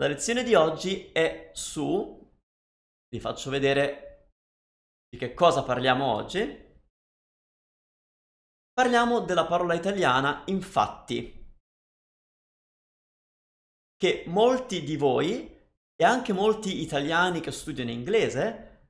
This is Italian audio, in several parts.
La lezione di oggi è su, vi faccio vedere di che cosa parliamo oggi. Parliamo della parola italiana infatti, che molti di voi e anche molti italiani che studiano inglese,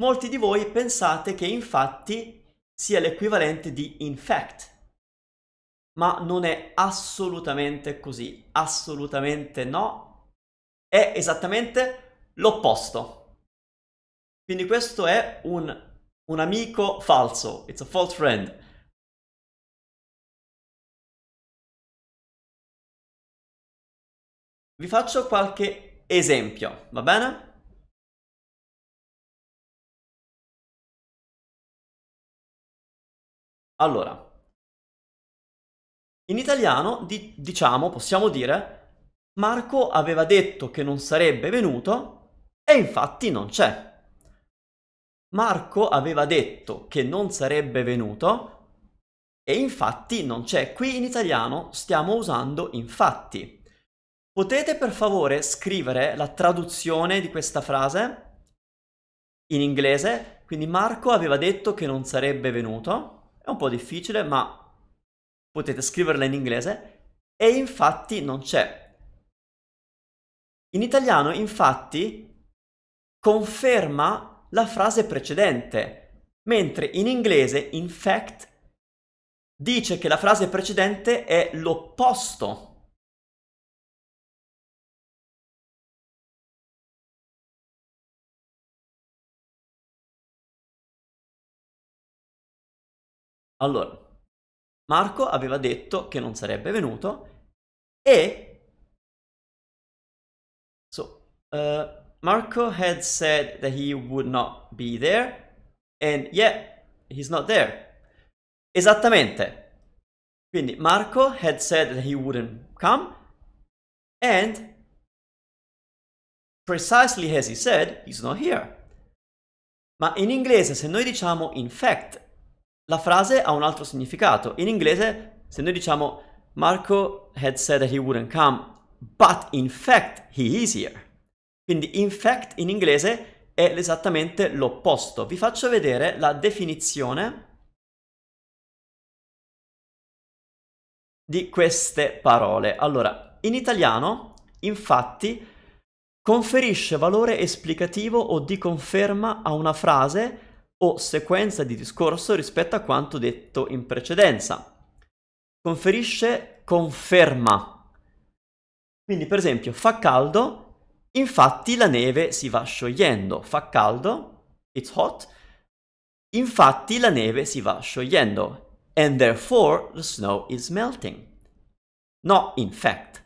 molti di voi pensate che infatti sia l'equivalente di in fact, ma non è assolutamente così, assolutamente no è esattamente l'opposto. Quindi questo è un, un amico falso, it's a false friend. Vi faccio qualche esempio, va bene? Allora, in italiano di, diciamo, possiamo dire Marco aveva detto che non sarebbe venuto e infatti non c'è. Marco aveva detto che non sarebbe venuto e infatti non c'è. Qui in italiano stiamo usando infatti. Potete per favore scrivere la traduzione di questa frase in inglese? Quindi Marco aveva detto che non sarebbe venuto. È un po' difficile, ma potete scriverla in inglese. E infatti non c'è. In italiano, infatti, conferma la frase precedente, mentre in inglese, in fact, dice che la frase precedente è l'opposto. Allora, Marco aveva detto che non sarebbe venuto e Uh, Marco had said that he would not be there, and yet he's not there. Esattamente. Quindi Marco had said that he wouldn't come, and precisely as he said, he's not here. Ma in inglese, se noi diciamo in fact, la frase ha un altro significato. In inglese, se noi diciamo Marco had said that he wouldn't come, but in fact he is here. Quindi in fact in inglese è esattamente l'opposto. Vi faccio vedere la definizione di queste parole. Allora, in italiano, infatti, conferisce valore esplicativo o di conferma a una frase o sequenza di discorso rispetto a quanto detto in precedenza. Conferisce conferma. Quindi, per esempio, fa caldo Infatti la neve si va sciogliendo, fa caldo, it's hot. Infatti la neve si va sciogliendo. And therefore the snow is melting. No, in fact.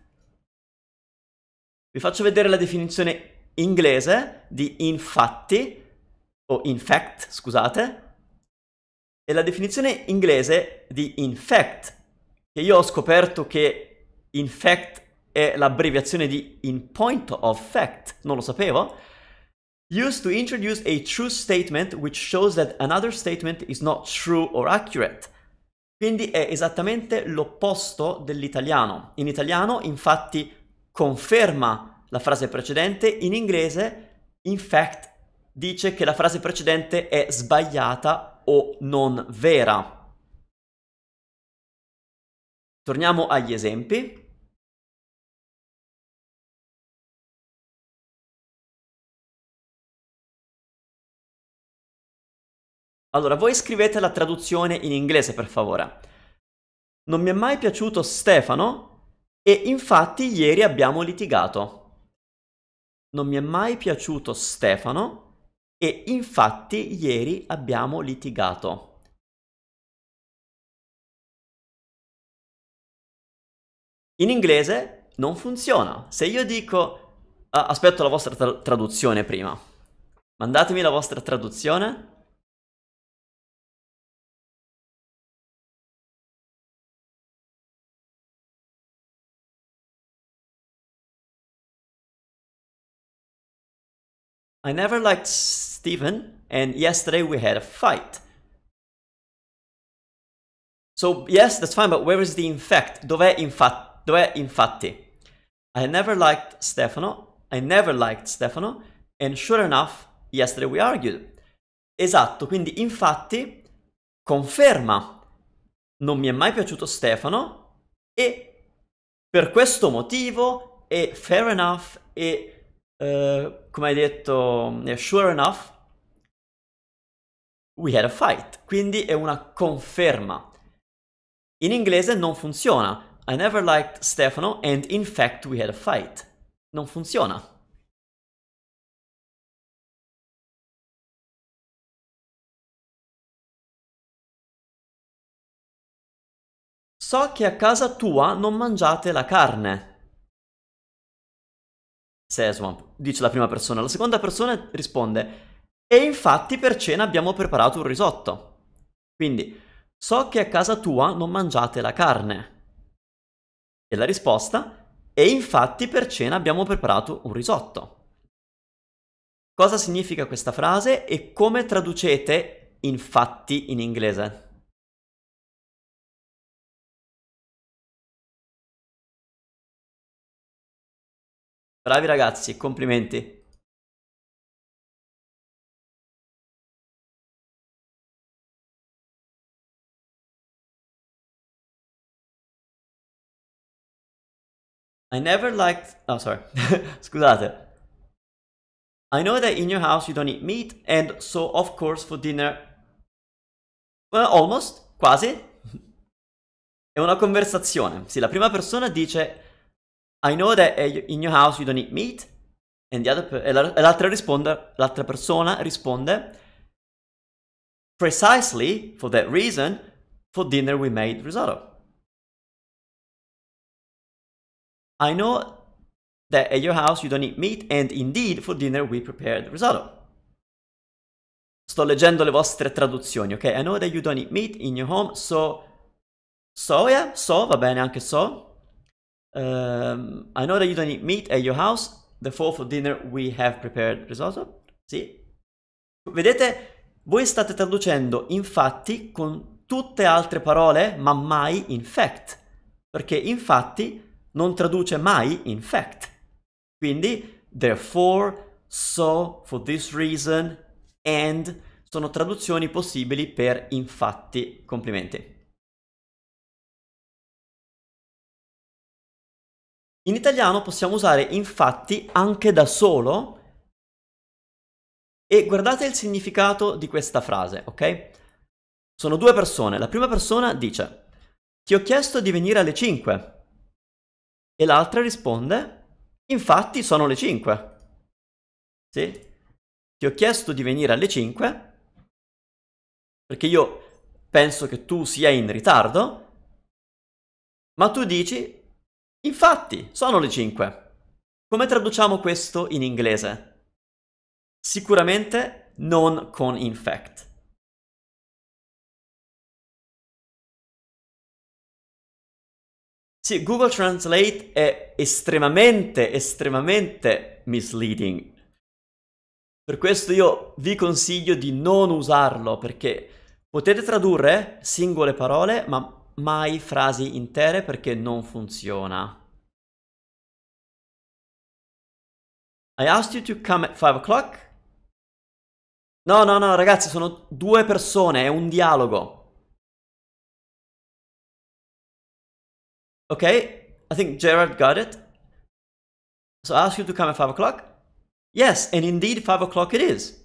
Vi faccio vedere la definizione inglese di infatti, o in fact, scusate. E la definizione inglese di in fact, che io ho scoperto che in fact è l'abbreviazione di in point of fact, non lo sapevo. Used to introduce a true statement which shows that another statement is not true or accurate. Quindi è esattamente l'opposto dell'italiano. In italiano, infatti, conferma la frase precedente, in inglese, in fact, dice che la frase precedente è sbagliata o non vera. Torniamo agli esempi. Allora, voi scrivete la traduzione in inglese, per favore. Non mi è mai piaciuto Stefano e infatti ieri abbiamo litigato. Non mi è mai piaciuto Stefano e infatti ieri abbiamo litigato. In inglese non funziona. Se io dico ah, aspetto la vostra tra- traduzione prima, mandatemi la vostra traduzione. I never liked Steven, and yesterday we had a fight. So, yes, that's fine, but where is the infect? Dov'è, infa dov'è infatti? I never liked Stefano, I never liked Stefano, and sure enough, yesterday we argued. Esatto, quindi infatti conferma, non mi è mai piaciuto Stefano e per questo motivo e fair enough e uh, come hai detto, eh, sure enough, we had a fight. Quindi è una conferma. In inglese non funziona. I never liked Stefano and in fact we had a fight. Non funziona. So che a casa tua non mangiate la carne. Seswamp dice la prima persona, la seconda persona risponde e infatti per cena abbiamo preparato un risotto. Quindi so che a casa tua non mangiate la carne. E la risposta e infatti per cena abbiamo preparato un risotto. Cosa significa questa frase e come traducete infatti in inglese? Bravi ragazzi, complimenti. I never liked... Oh, sorry. Scusate. I know that in your house you don't eat meat, and so of course for dinner... Well, almost, quasi. È una conversazione. Sì, la prima persona dice I know that eh, in your house you don't eat meat. And the other per- eh, l'altra, risponde, l'altra persona risponde precisely for that reason for dinner we made risotto. I know that at your house you don't eat meat and indeed for dinner we prepared risotto. Sto leggendo le vostre traduzioni, ok? I know that you don't eat meat in your home, so so yeah, so va bene anche so. Um, I know that you don't eat meat at your house. The Therefore for dinner we have prepared risotto. Sì. Vedete? Voi state traducendo infatti con tutte altre parole, ma mai in fact. Perché infatti non traduce mai in fact. Quindi, therefore, so, for this reason, and sono traduzioni possibili per infatti. Complimenti. In italiano possiamo usare infatti anche da solo e guardate il significato di questa frase, ok? Sono due persone. La prima persona dice ti ho chiesto di venire alle 5 e l'altra risponde infatti sono le 5. Sì? Ti ho chiesto di venire alle 5 perché io penso che tu sia in ritardo, ma tu dici Infatti, sono le 5. Come traduciamo questo in inglese? Sicuramente non con infect. Sì, Google Translate è estremamente, estremamente misleading. Per questo io vi consiglio di non usarlo perché potete tradurre singole parole ma mai frasi intere perché non funziona. I asked you to come at 5 o'clock. No, no, no, ragazzi, sono due persone, è un dialogo. Ok, I think Gerard got it. So I asked you to come at 5 o'clock. Yes, and indeed 5 o'clock it is.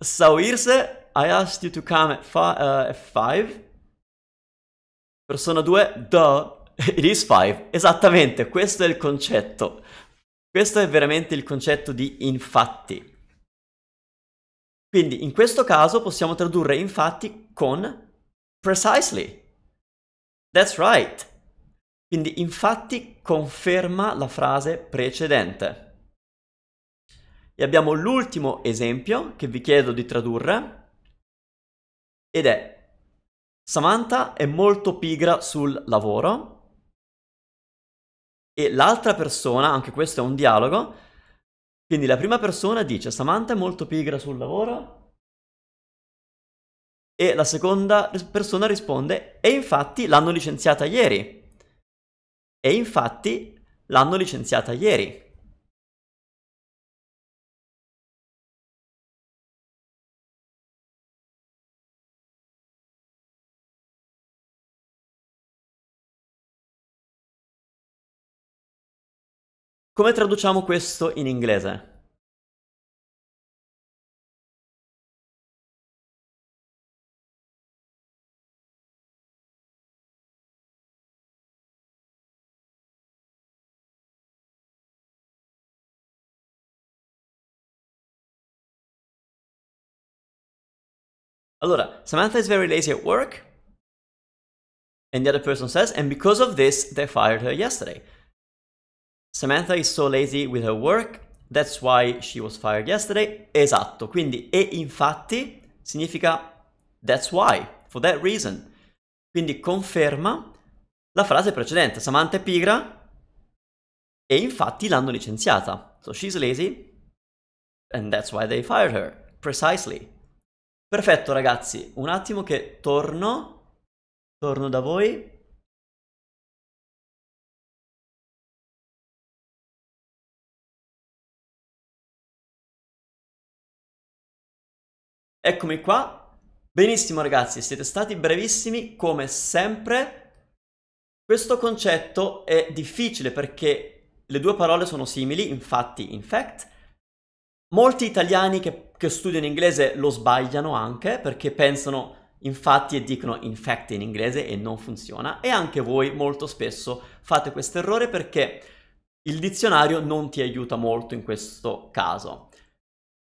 Sauirse, I asked you to come at, fi- uh, at 5. Persona 2, duh, It is five. Esattamente, questo è il concetto. Questo è veramente il concetto di infatti. Quindi in questo caso possiamo tradurre infatti con precisely. That's right. Quindi infatti conferma la frase precedente. E abbiamo l'ultimo esempio che vi chiedo di tradurre ed è Samantha è molto pigra sul lavoro e l'altra persona, anche questo è un dialogo, quindi la prima persona dice Samantha è molto pigra sul lavoro e la seconda persona risponde e infatti l'hanno licenziata ieri. E infatti l'hanno licenziata ieri. Come traduciamo questo in inglese? Allora, Samantha is very lazy at work. And the other person says, and because of this, they fired her yesterday. Samantha is so lazy with her work, that's why she was fired yesterday. Esatto, quindi e infatti significa that's why, for that reason. Quindi conferma la frase precedente, Samantha è pigra e infatti l'hanno licenziata. So she's lazy and that's why they fired her, precisely. Perfetto ragazzi, un attimo che torno, torno da voi. Eccomi qua. Benissimo ragazzi, siete stati brevissimi come sempre. Questo concetto è difficile perché le due parole sono simili, infatti, in fact. Molti italiani che, che studiano inglese lo sbagliano anche perché pensano infatti e dicono in fact in inglese e non funziona e anche voi molto spesso fate questo errore perché il dizionario non ti aiuta molto in questo caso.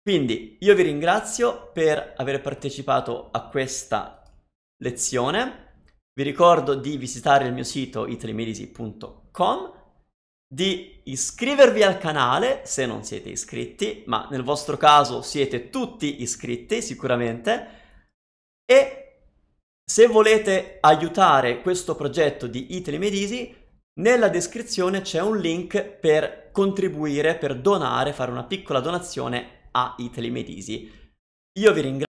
Quindi io vi ringrazio per aver partecipato a questa lezione. Vi ricordo di visitare il mio sito italimedisi.com, di iscrivervi al canale se non siete iscritti, ma nel vostro caso siete tutti iscritti sicuramente e se volete aiutare questo progetto di Italimedisi, nella descrizione c'è un link per contribuire, per donare, fare una piccola donazione a Italy Medisi. Io vi ringrazio